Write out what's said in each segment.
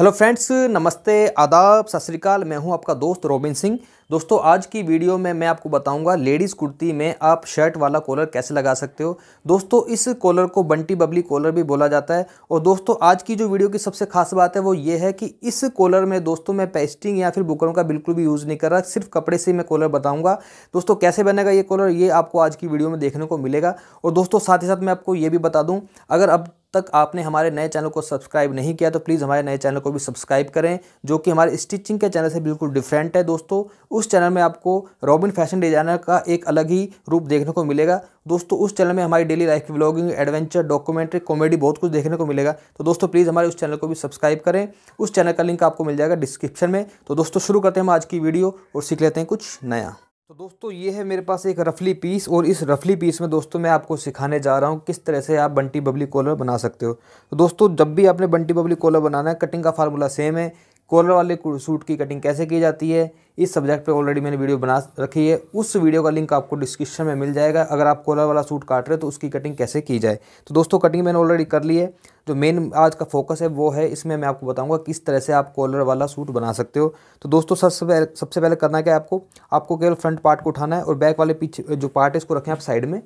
hello friends नमस्ते आदाब सत श्रीकाल मैं हूं आपका दोस्त रोबिन सिंह दोस्तों आज की वीडियो में मैं आपको बताऊंगा लेडीज़ कुर्ती में आप शर्ट वाला कॉलर कैसे लगा सकते हो दोस्तों इस कॉलर को बंटी बबली कॉलर भी बोला जाता है और दोस्तों आज की जो वीडियो की सबसे खास बात है वो ये है कि इस कॉलर में दोस्तों मैं पेस्टिंग या फिर बुकरों का बिल्कुल भी यूज़ नहीं कर रहा सिर्फ कपड़े से मैं कॉलर बताऊँगा दोस्तों कैसे बनेगा ये कॉलर ये आपको आज की वीडियो में देखने को मिलेगा और दोस्तों साथ ही साथ मैं आपको ये भी बता दूँ अगर अब तक आपने हमारे नए चैनल को सब्सक्राइब नहीं किया तो प्लीज़ हमारे नए चैनल को भी सब्सक्राइब करें जो कि हमारे स्टिचिंग के चैनल से बिल्कुल डिफरेंट है दोस्तों उस चैनल में आपको रॉबिन फैशन डिजाइनर का एक अलग ही रूप देखने को मिलेगा दोस्तों उस चैनल में हमारी डेली लाइफ की ब्लॉगिंग एडवेंचर डॉक्यूमेंट्री कॉमेडी बहुत कुछ देखने को मिलेगा तो दोस्तों प्लीज़ हमारे उस चैनल को भी सब्सक्राइब करें उस चैनल का लिंक आपको मिल जाएगा डिस्क्रिप्शन में तो दोस्तों शुरू करते हैं हम आज की वीडियो और सीख लेते हैं कुछ नया तो दोस्तों ये है मेरे पास एक रफली पीस और इस रफली पीस में दोस्तों मैं आपको सिखाने जा रहा हूँ किस तरह से आप बंटी बबली कॉलर बना सकते हो तो दोस्तों जब भी आपने बंटी बबली कॉलर बनाना है कटिंग का फार्मूला सेम है कॉलर वाले सूट की कटिंग कैसे की जाती है इस सब्जेक्ट पे ऑलरेडी मैंने वीडियो बना रखी है उस वीडियो का लिंक आपको डिस्क्रिप्शन में मिल जाएगा अगर आप कॉलर वाला सूट काट रहे हो तो उसकी कटिंग कैसे की जाए तो दोस्तों कटिंग मैंने ऑलरेडी कर ली है जो मेन आज का फोकस है वो है इसमें मैं आपको बताऊंगा किस तरह से आप कॉलर वाला सूट बना सकते हो तो दोस्तों सबसे पहले सबसे पहले करना क्या है आपको आपको केवल फ्रंट पार्ट को उठाना है और बैक वाले पीछे जो पार्ट है इसको रखें आप साइड में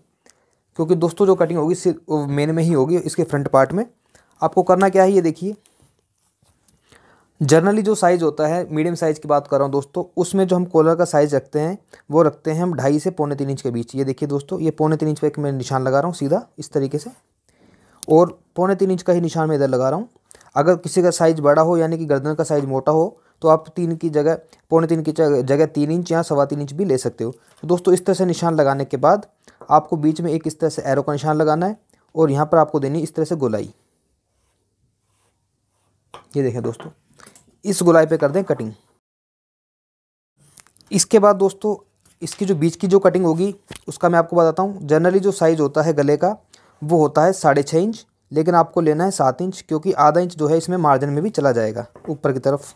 क्योंकि दोस्तों जो कटिंग होगी सिर्फ मेन में ही होगी इसके फ्रंट पार्ट में आपको करना क्या है ये देखिए जनरली जो साइज़ होता है मीडियम साइज़ की बात कर रहा हूँ दोस्तों उसमें जो हम कॉलर का साइज़ रखते हैं वो रखते हैं हम ढाई से पौने तीन इंच के बीच ये देखिए दोस्तों ये पौने तीन इंच पर एक मैं निशान लगा रहा हूँ सीधा इस तरीके से और पौने तीन इंच का ही निशान मैं इधर लगा रहा हूँ अगर किसी का साइज़ बड़ा हो यानी कि गर्दन का साइज़ मोटा हो तो आप तीन की जगह पौने तीन की जगह तीन इंच या सवा तीन इंच भी ले सकते हो तो दोस्तों इस तरह से निशान लगाने के बाद आपको बीच में एक इस तरह से एरो का निशान लगाना है और यहाँ पर आपको देनी इस तरह से गोलाई ये देखें दोस्तों इस गोलाई पे कर दें कटिंग इसके बाद दोस्तों इसकी जो बीच की जो कटिंग होगी उसका मैं आपको बताता हूँ जनरली जो साइज़ होता है गले का वो होता है साढ़े छः इंच लेकिन आपको लेना है सात इंच क्योंकि आधा इंच जो है इसमें मार्जिन में भी चला जाएगा ऊपर की तरफ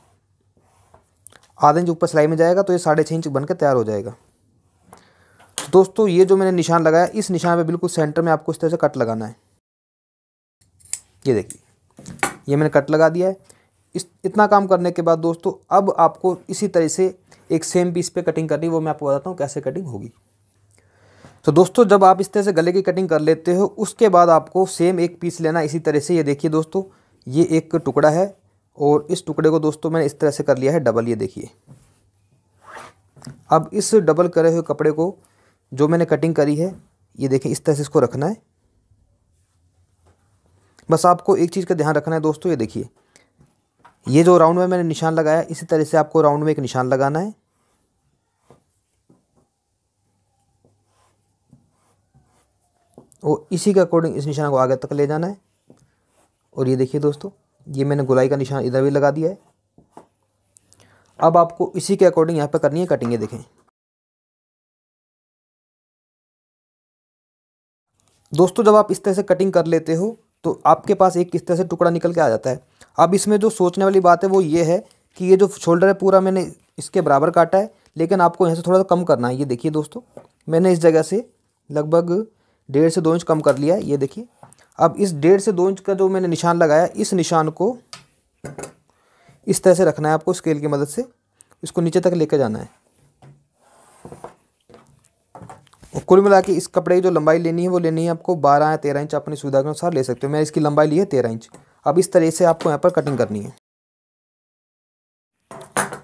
आधा इंच ऊपर सिलाई में जाएगा तो ये साढ़े छः इंच बन के तैयार हो जाएगा दोस्तों ये जो मैंने निशान लगाया इस निशान पे बिल्कुल सेंटर में आपको इस तरह से कट लगाना है ये देखिए ये मैंने कट लगा दिया है इस इतना काम करने के बाद दोस्तों अब आपको इसी तरह से एक सेम पीस पे कटिंग करनी वो मैं आपको बताता हूँ कैसे कटिंग होगी तो दोस्तों जब आप इस तरह से गले की कटिंग कर लेते हो उसके बाद आपको सेम एक पीस लेना इसी तरह से ये देखिए दोस्तों ये एक टुकड़ा है और इस टुकड़े को दोस्तों मैंने इस तरह से कर लिया है डबल ये देखिए अब इस डबल करे हुए कपड़े को जो मैंने कटिंग करी है ये देखिए इस तरह से इसको रखना है बस आपको एक चीज़ का ध्यान रखना है दोस्तों ये देखिए ये जो राउंड में मैंने निशान लगाया इसी तरह से आपको राउंड में एक निशान लगाना है और इसी के अकॉर्डिंग इस निशान को आगे तक ले जाना है और ये देखिए दोस्तों ये मैंने गुलाई का निशान इधर भी लगा दिया है अब आपको इसी के अकॉर्डिंग यहाँ पर करनी है कटिंग देखें दोस्तों जब आप इस तरह से कटिंग कर लेते हो तो आपके पास एक किस तरह से टुकड़ा निकल के आ जाता है अब इसमें जो सोचने वाली बात है वो ये है कि ये जो शोल्डर है पूरा मैंने इसके बराबर काटा है लेकिन आपको यहाँ से थोड़ा सा कम करना है ये देखिए दोस्तों मैंने इस जगह से लगभग डेढ़ से दो इंच कम कर लिया है ये देखिए अब इस डेढ़ से दो इंच का जो मैंने निशान लगाया इस निशान को इस तरह से रखना है आपको स्केल की मदद से इसको नीचे तक लेकर जाना है और कुल मिला के इस कपड़े की जो लंबाई लेनी है वो लेनी है आपको बारह या तेरह इंच अपनी सुविधा के अनुसार ले सकते हो मैं इसकी लंबाई ली है तेरह इंच अब इस तरह से आपको यहाँ पर कटिंग करनी है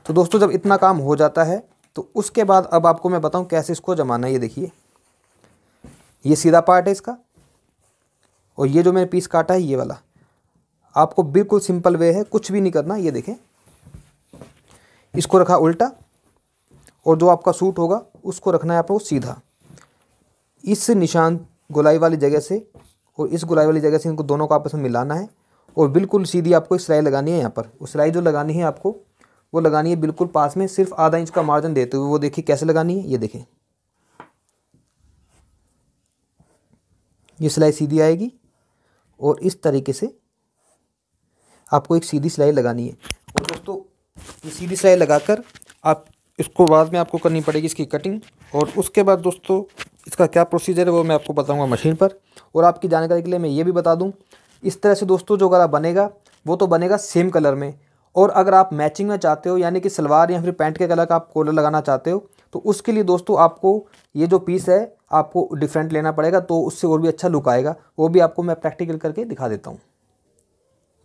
तो दोस्तों जब इतना काम हो जाता है तो उसके बाद अब आपको मैं बताऊँ कैसे इसको जमाना है ये देखिए ये सीधा पार्ट है इसका और ये जो मैंने पीस काटा है ये वाला आपको बिल्कुल सिंपल वे है कुछ भी नहीं करना ये देखें इसको रखा उल्टा और जो आपका सूट होगा उसको रखना है आपको सीधा इस निशान गोलाई वाली जगह से और इस गोलाई वाली जगह से इनको दोनों को आपस में मिलाना है और बिल्कुल सीधी आपको एक सिलाई लगानी है यहाँ पर उस सिलाई जो लगानी है आपको वो लगानी है बिल्कुल पास में सिर्फ आधा इंच का मार्जिन देते हुए वो देखिए कैसे लगानी है ये देखें ये सिलाई सीधी आएगी और इस तरीके से आपको एक सीधी सिलाई लगानी है और दोस्तों ये सीधी सिलाई लगाकर आप इसको बाद में आपको करनी पड़ेगी इसकी कटिंग और उसके बाद दोस्तों इसका क्या प्रोसीजर है वो मैं आपको बताऊंगा मशीन पर और आपकी जानकारी के लिए मैं ये भी बता दूं इस तरह से दोस्तों जो गला बनेगा वो तो बनेगा सेम कलर में और अगर आप मैचिंग में चाहते हो यानी कि सलवार या फिर पैंट के कलर का आप कॉलर लगाना चाहते हो तो उसके लिए दोस्तों आपको ये जो पीस है आपको डिफरेंट लेना पड़ेगा तो उससे और भी अच्छा लुक आएगा वो भी आपको मैं प्रैक्टिकल करके दिखा देता हूँ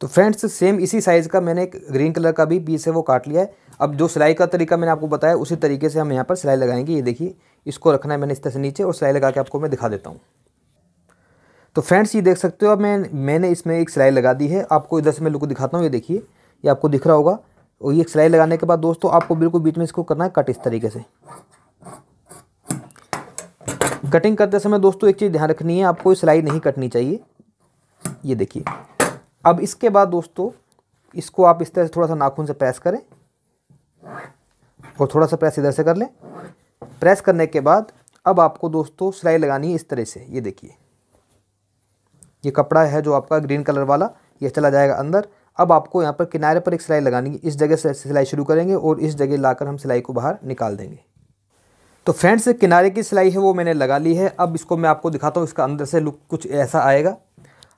तो फ्रेंड्स सेम इसी साइज़ का मैंने एक ग्रीन कलर का भी पीस है वो काट लिया है अब जो सिलाई का तरीका मैंने आपको बताया उसी तरीके से हम यहाँ पर सिलाई लगाएंगे ये देखिए इसको रखना है मैंने इस तरह से नीचे और सिलाई लगा के आपको मैं दिखा देता हूँ तो फ्रेंड्स ये देख सकते हो अब मैं मैंने इसमें एक सिलाई लगा दी है आपको इधर से मैं लुक दिखाता हूँ ये देखिए ये आपको दिख रहा होगा और ये सिलाई लगाने के बाद दोस्तों आपको बिल्कुल बीच में इसको करना है कट इस तरीके से कटिंग करते समय दोस्तों एक चीज़ ध्यान रखनी है आपको सिलाई नहीं कटनी चाहिए ये देखिए अब इसके बाद दोस्तों इसको आप इस तरह से थोड़ा सा नाखून से प्रेस करें और थोड़ा सा प्रेस इधर से कर लें प्रेस करने के बाद अब आपको दोस्तों सिलाई लगानी है इस तरह से ये देखिए ये कपड़ा है जो आपका ग्रीन कलर वाला ये चला जाएगा अंदर अब आपको यहाँ पर किनारे पर एक सिलाई लगानी है इस जगह से सिलाई शुरू करेंगे और इस जगह लाकर हम सिलाई को बाहर निकाल देंगे तो फ्रेंड्स किनारे की सिलाई है वो मैंने लगा ली है अब इसको मैं आपको दिखाता हूँ इसका अंदर से लुक कुछ ऐसा आएगा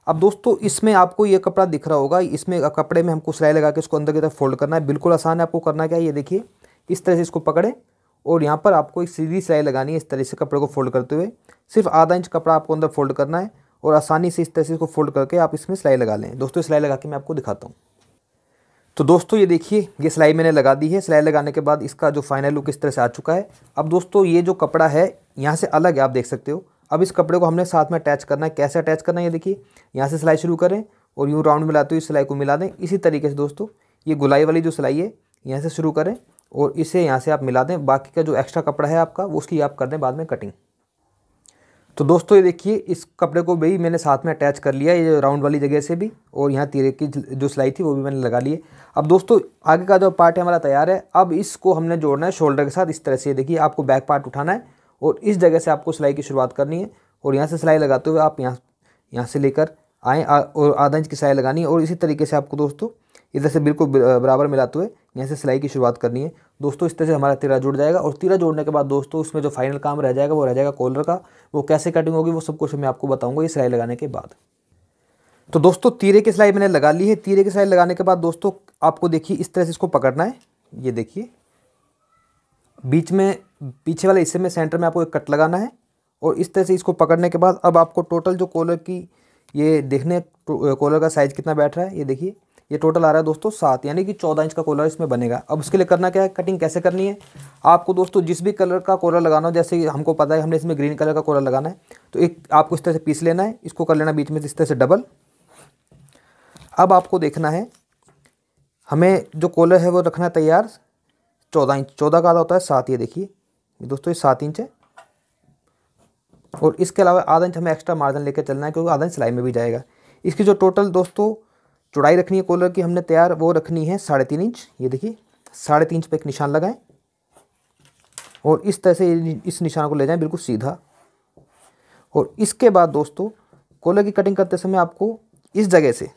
अब दोस्तों इसमें आपको ये कपड़ा दिख रहा होगा इसमें कपड़े में हमको सिलाई लगा के इसको अंदर की तरफ फोल्ड करना है बिल्कुल आसान है आपको करना क्या है ये देखिए इस तरह से इसको पकड़ें और यहाँ पर आपको एक सीधी सिलाई लगानी है इस तरह से कपड़े को फोल्ड करते हुए सिर्फ आधा इंच कपड़ा आपको अंदर फोल्ड करना है और आसानी से इस तरह से इसको फोल्ड करके आप इसमें सिलाई लगा लें दोस्तों सिलाई लगा के मैं आपको दिखाता हूँ तो दोस्तों ये देखिए ये सिलाई मैंने लगा दी है सिलाई लगाने के बाद इसका जो फाइनल लुक इस तरह से आ चुका है अब दोस्तों ये जो कपड़ा है यहाँ से अलग है आप देख सकते हो अब इस कपड़े को हमने साथ में अटैच करना है कैसे अटैच करना है ये देखिए यहाँ से सिलाई शुरू करें और यूँ राउंड मिलाते तो हुए इस सिलाई को मिला दें इसी तरीके से दोस्तों ये गुलाई वाली जो सिलाई है यहाँ से शुरू करें और इसे यहाँ से आप मिला दें बाकी का जो एक्स्ट्रा कपड़ा है आपका उसकी आप कर दें बाद में कटिंग तो दोस्तों ये देखिए इस कपड़े को भी मैंने साथ में अटैच कर लिया ये राउंड वाली जगह से भी और यहाँ तीरे की जो सिलाई थी वो भी मैंने लगा ली अब दोस्तों आगे का जो पार्ट है हमारा तैयार है अब इसको हमने जोड़ना है शोल्डर के साथ इस तरह से देखिए आपको बैक पार्ट उठाना है और इस जगह से आपको सिलाई की शुरुआत करनी है और यहाँ से सिलाई लगाते हुए आप यहाँ यहाँ से लेकर आएँ और आधा इंच की सिलाई लगानी है और इसी तरीके से आपको दोस्तों इधर से बिल्कुल बराबर मिलाते हुए यहाँ से सिलाई की शुरुआत करनी है दोस्तों इस तरह से हमारा तीरा जुड़ जाएगा और तीरा जोड़ने के बाद दोस्तों उसमें जो फाइनल काम रह जाएगा वो रह जाएगा कॉलर का वो कैसे कटिंग होगी वो सब कुछ मैं आपको बताऊँगा ये सिलाई लगाने के बाद तो दोस्तों तीरे की सिलाई मैंने लगा ली है तीरे की सिलाई लगाने के बाद दोस्तों आपको देखिए इस तरह से इसको पकड़ना है ये देखिए बीच में पीछे वाले हिस्से में सेंटर में आपको एक कट लगाना है और इस तरह से इसको पकड़ने के बाद अब आपको टोटल जो कॉलर की ये देखने कॉलर का साइज़ कितना बैठ रहा है ये देखिए ये टोटल आ रहा है दोस्तों सात यानी कि चौदह इंच का कॉलर इसमें बनेगा अब उसके लिए करना क्या है कटिंग कैसे करनी है आपको दोस्तों जिस भी कलर का कॉलर लगाना हो जैसे हमको पता है हमने इसमें ग्रीन कलर का कॉलर लगाना है तो एक आपको इस तरह से पीस लेना है इसको कर लेना बीच में इस तरह से डबल अब आपको देखना है हमें जो कॉलर है वो रखना है तैयार चौदह इंच चौदह का आधा होता है सात ये देखिए दोस्तों ये सात इंच है और इसके अलावा आधा इंच हमें एक्स्ट्रा मार्जिन लेकर चलना है क्योंकि आधा इंच सिलाई में भी जाएगा इसकी जो टोटल दोस्तों चौड़ाई रखनी है कॉलर की हमने तैयार वो रखनी है साढ़े तीन इंच ये देखिए साढ़े तीन इंच पर एक निशान लगाएं और इस तरह से इस निशान को ले जाएं बिल्कुल सीधा और इसके बाद दोस्तों कॉलर की कटिंग करते समय आपको इस जगह से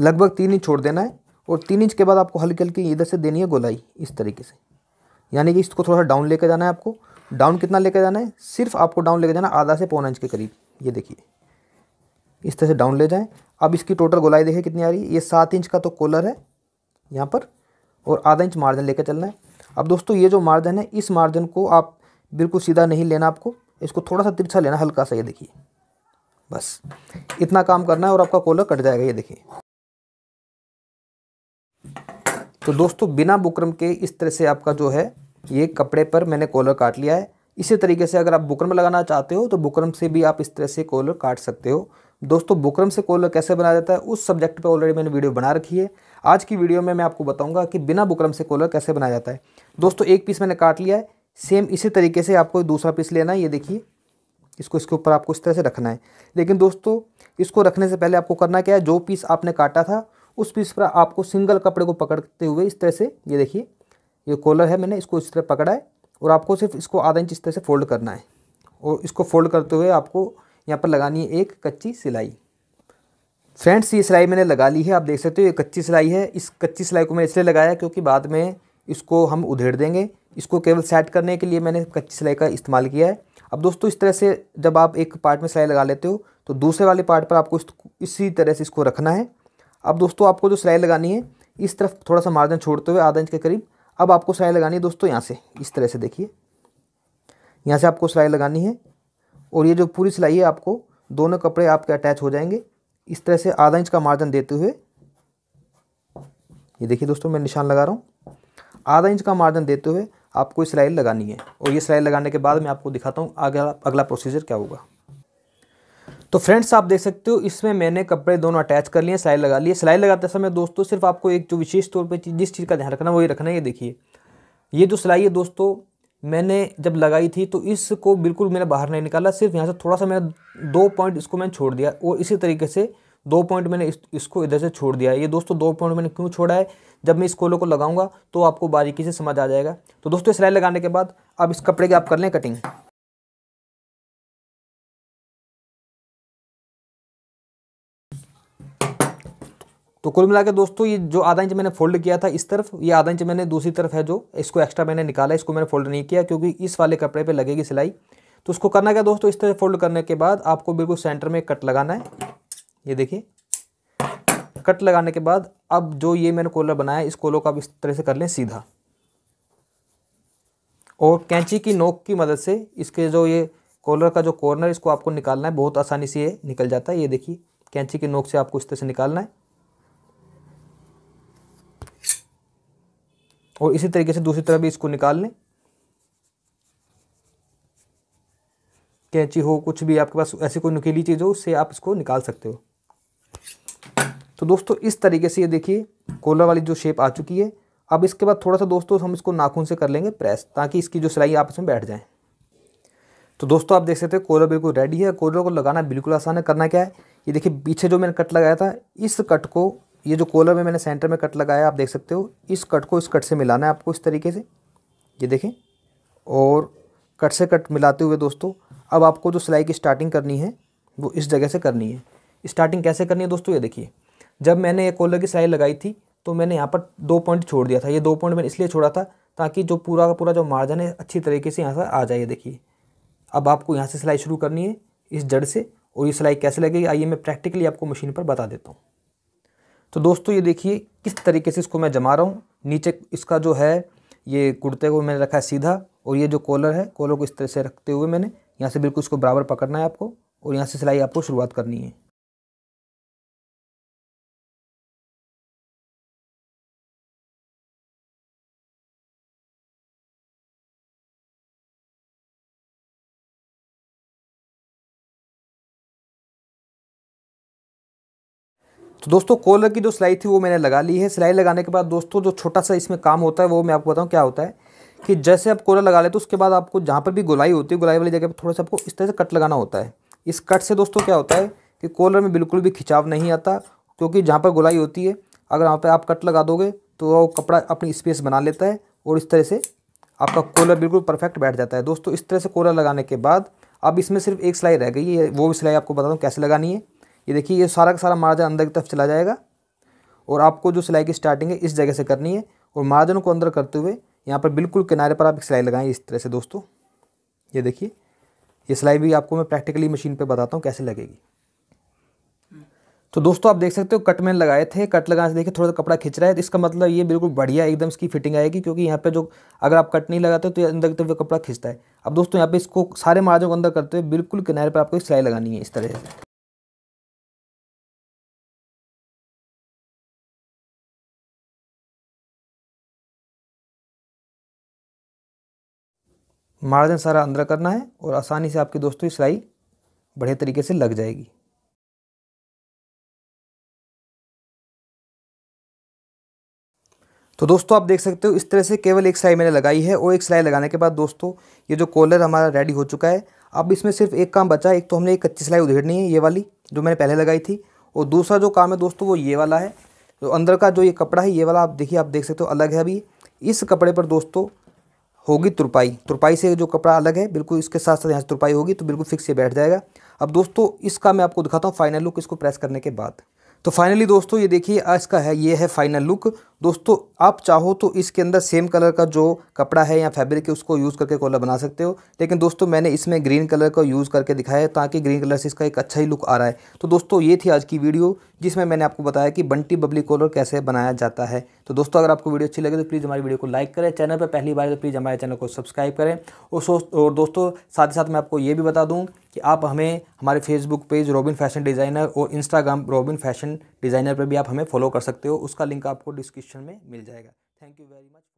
लगभग तीन इंच छोड़ देना है और तीन इंच के बाद आपको हल्की हल्की इधर से देनी है गोलाई इस तरीके से यानी कि इसको थोड़ा सा डाउन लेकर जाना है आपको डाउन कितना लेकर जाना है सिर्फ आपको डाउन लेकर जाना आधा से पौना इंच के करीब ये देखिए इस तरह से डाउन ले जाएं अब इसकी टोटल गोलाई देखें कितनी आ रही है ये सात इंच का तो कॉलर है यहाँ पर और आधा इंच मार्जिन लेकर चलना है अब दोस्तों ये जो मार्जिन है इस मार्जिन को आप बिल्कुल सीधा नहीं लेना आपको इसको थोड़ा सा तिरछा लेना हल्का सा ये देखिए बस इतना काम करना है और आपका कॉलर कट जाएगा ये देखिए तो दोस्तों बिना बुकरम के इस तरह से आपका जो है ये कपड़े पर मैंने कॉलर काट लिया है इसी तरीके से अगर आप बुकरम लगाना चाहते हो तो बुकरम से भी आप इस तरह से कॉलर काट सकते हो दोस्तों बुकरम से कोलर कैसे बनाया जाता है उस सब्जेक्ट पर ऑलरेडी मैंने वीडियो बना रखी है आज की वीडियो में मैं आपको बताऊंगा कि बिना बुकरम से कॉलर कैसे बनाया जाता है दोस्तों एक पीस मैंने काट लिया है सेम इसी तरीके से आपको दूसरा पीस लेना है ये देखिए इसको इसके ऊपर आपको इस तरह से रखना है लेकिन दोस्तों इसको रखने से पहले आपको करना क्या है जो पीस आपने काटा था उस पीस पर आपको सिंगल कपड़े को पकड़ते हुए इस तरह से ये देखिए ये कॉलर है मैंने इसको इस तरह पकड़ा है और आपको सिर्फ इसको आधा इंच इस तरह से फोल्ड करना है और इसको फोल्ड करते हुए आपको यहाँ पर लगानी है एक कच्ची सिलाई फ्रेंड्स ये सिलाई मैंने लगा ली है आप देख सकते हो ये कच्ची सिलाई है इस कच्ची सिलाई को मैंने इसलिए लगाया क्योंकि बाद में इसको हम उधेड़ देंगे इसको केवल सेट करने के लिए मैंने कच्ची सिलाई का इस्तेमाल किया है अब दोस्तों इस तरह से जब आप एक पार्ट में सिलाई लगा लेते हो तो दूसरे वाले पार्ट पर आपको इस, इसी तरह से इसको रखना है अब दोस्तों आपको जो सिलाई लगानी है इस तरफ थोड़ा सा मार्जिन छोड़ते हुए आधा इंच के करीब अब आपको सिलाई लगानी है दोस्तों यहाँ से इस तरह से देखिए यहाँ से आपको सिलाई लगानी है और ये जो पूरी सिलाई है आपको दोनों कपड़े आपके अटैच हो जाएंगे इस तरह से आधा इंच का मार्जिन देते हुए ये देखिए दोस्तों मैं निशान लगा रहा हूँ आधा इंच का मार्जिन देते हुए आपको सिलाई लगानी है और ये सिलाई लगाने के बाद मैं आपको दिखाता हूँ अगला अगला प्रोसीजर क्या होगा तो फ्रेंड्स आप देख सकते हो इसमें मैंने कपड़े दोनों अटैच कर लिए सिलाई लगा लिए सिलाई लगाते समय दोस्तों सिर्फ आपको एक जो विशेष तौर पर जिस चीज़ का ध्यान रखना वही रखना है ये देखिए ये जो सिलाई है दोस्तों मैंने जब लगाई थी तो इसको बिल्कुल मैंने बाहर नहीं निकाला सिर्फ यहाँ से थोड़ा सा मैंने दो पॉइंट इसको मैंने छोड़ दिया और इसी तरीके से दो पॉइंट मैंने इस, इसको इधर से छोड़ दिया ये दोस्तों दो पॉइंट मैंने क्यों छोड़ा है जब मैं इस कोलो को लगाऊंगा तो आपको बारीकी से समझ आ जाएगा तो दोस्तों सिलाई लगाने के बाद अब इस कपड़े की आप कर लें कटिंग तो कुल मिला के दोस्तों ये जो आधा इंच मैंने फोल्ड किया था इस तरफ ये आधा इंच मैंने दूसरी तरफ है जो इसको एक्स्ट्रा मैंने निकाला इसको मैंने फोल्ड नहीं किया क्योंकि इस वाले कपड़े पे लगेगी सिलाई तो उसको करना क्या दोस्तों इस तरह फोल्ड करने के बाद आपको बिल्कुल सेंटर में कट लगाना है ये देखिए कट लगाने के बाद अब जो ये मैंने कोलर बनाया इस कोलो को आप इस तरह से कर लें सीधा और कैंची की नोक की मदद से इसके जो ये कॉलर का जो कॉर्नर इसको आपको निकालना है बहुत आसानी से ये निकल जाता है ये देखिए कैंची की नोक से आपको इस तरह से निकालना है और इसी तरीके से दूसरी तरफ भी इसको निकाल लें कैंची हो कुछ भी आपके पास ऐसी कोई नुकीली चीज़ हो उससे आप इसको निकाल सकते हो तो दोस्तों इस तरीके से ये देखिए कोलर वाली जो शेप आ चुकी है अब इसके बाद थोड़ा सा दोस्तों हम इसको नाखून से कर लेंगे प्रेस ताकि इसकी जो सिलाई आप इसमें बैठ जाए तो दोस्तों आप देख सकते हैं कोलर बिल्कुल रेडी है कोलर को लगाना बिल्कुल आसान है करना क्या है ये देखिए पीछे जो मैंने कट लगाया था इस कट को ये जो कॉलर में मैंने सेंटर में कट लगाया आप देख सकते हो इस कट को इस कट से मिलाना है आपको इस तरीके से ये देखें और कट से कट मिलाते हुए दोस्तों अब आपको जो सिलाई की स्टार्टिंग करनी है वो इस जगह से करनी है स्टार्टिंग कैसे करनी है दोस्तों ये देखिए जब मैंने ये कॉलर की सिलाई लगाई थी तो मैंने यहाँ पर दो पॉइंट छोड़ दिया था ये दो पॉइंट मैंने इसलिए छोड़ा था ताकि जो पूरा का पूरा जो मार्जन है अच्छी तरीके से यहाँ से आ जाए देखिए अब आपको यहाँ से सिलाई शुरू करनी है इस जड़ से और ये सिलाई कैसे लगेगी आइए मैं प्रैक्टिकली आपको मशीन पर बता देता हूँ तो दोस्तों ये देखिए किस तरीके से इसको मैं जमा रहा हूँ नीचे इसका जो है ये कुर्ते को मैंने रखा है सीधा और ये जो कॉलर है कॉलर को इस तरह से रखते हुए मैंने यहाँ से बिल्कुल इसको बराबर पकड़ना है आपको और यहाँ से सिलाई आपको शुरुआत करनी है तो दोस्तों कॉलर की जो सिलाई थी वो मैंने लगा ली है सिलाई लगाने के बाद दोस्तों जो छोटा सा इसमें काम होता है वो मैं आपको बताऊँ क्या होता है कि जैसे आप कॉलर लगा लेते तो उसके बाद आपको जहाँ पर भी गुलाई होती है गुलाई वाली जगह पर थोड़ा सा आपको इस तरह से कट लगाना होता है इस कट से दोस्तों क्या होता है कि कॉलर में बिल्कुल भी खिंचाव नहीं आता क्योंकि जहाँ पर गुलाई होती है अगर वहाँ पर आप कट लगा दोगे तो वो कपड़ा अपनी स्पेस बना लेता है और इस तरह से आपका कॉलर बिल्कुल परफेक्ट बैठ जाता है दोस्तों इस तरह से कॉलर लगाने के बाद अब इसमें सिर्फ एक सिलाई रह गई है वो भी सिलाई आपको बता दूँ कैसे लगानी है ये देखिए ये सारा का सारा मार्जन अंदर की तरफ चला जाएगा और आपको जो सिलाई की स्टार्टिंग है इस जगह से करनी है और मार्जन को अंदर करते हुए यहाँ पर बिल्कुल किनारे पर आप एक सिलाई लगाएं इस तरह से दोस्तों ये देखिए ये सिलाई भी आपको मैं प्रैक्टिकली मशीन पर बताता हूँ कैसे लगेगी तो दोस्तों आप देख सकते हो कट मैंने लगाए थे कट लगाने से देखिए थोड़ा सा कपड़ा खिंच रहा है तो इसका मतलब ये बिल्कुल बढ़िया एकदम इसकी फिटिंग आएगी क्योंकि यहाँ पे जो अगर आप कट नहीं लगाते तो अंदर तो कपड़ा खिंचता है अब दोस्तों यहाँ पे इसको सारे मार्जों को अंदर करते हुए बिल्कुल किनारे पर आपको सिलाई लगानी है इस तरह से मार्जिन सारा अंदर करना है और आसानी से आपकी दोस्तों ये सिलाई बढ़िया तरीके से लग जाएगी तो दोस्तों आप देख सकते हो इस तरह से केवल एक सिलाई मैंने लगाई है और एक सिलाई लगाने के बाद दोस्तों ये जो कॉलर हमारा रेडी हो चुका है अब इसमें सिर्फ एक काम बचा है एक तो हमने एक कच्ची सिलाई उधेड़नी है ये वाली जो मैंने पहले लगाई थी और दूसरा जो काम है दोस्तों वो ये वाला है जो अंदर का जो ये कपड़ा है ये वाला आप देखिए आप देख सकते हो अलग है अभी इस कपड़े पर दोस्तों होगी तुरपाई तुरपाई से जो कपड़ा अलग है बिल्कुल इसके साथ साथ यहाँ से तुरपाई होगी तो बिल्कुल फिक्स ये बैठ जाएगा अब दोस्तों इसका मैं आपको दिखाता हूँ फाइनल लुक इसको प्रेस करने के बाद तो फाइनली दोस्तों ये देखिए आज का है ये है फाइनल लुक दोस्तों आप चाहो तो इसके अंदर सेम कलर का जो कपड़ा है या फैब्रिक है उसको यूज़ करके कॉलर बना सकते हो लेकिन दोस्तों मैंने इसमें ग्रीन कलर का यूज़ करके दिखाया है ताकि ग्रीन कलर से इसका एक अच्छा ही लुक आ रहा है तो दोस्तों ये थी आज की वीडियो जिसमें मैंने आपको बताया कि बंटी बबली कॉलर कैसे बनाया जाता है तो दोस्तों अगर आपको वीडियो अच्छी लगे तो प्लीज़ हमारी वीडियो को लाइक करें चैनल पर पहली बार तो प्लीज़ हमारे चैनल को सब्सक्राइब करें और और दोस्तों साथ ही साथ मैं आपको ये भी बता दूँ कि आप हमें हमारे Facebook page Robin fashion designer और इंस्टाग्राम रॉबिन फैशन डिज़ाइनर पर भी आप हमें फॉलो कर सकते हो उसका लिंक आपको डिस्क्रिप्शन में मिल जाएगा थैंक यू वेरी मच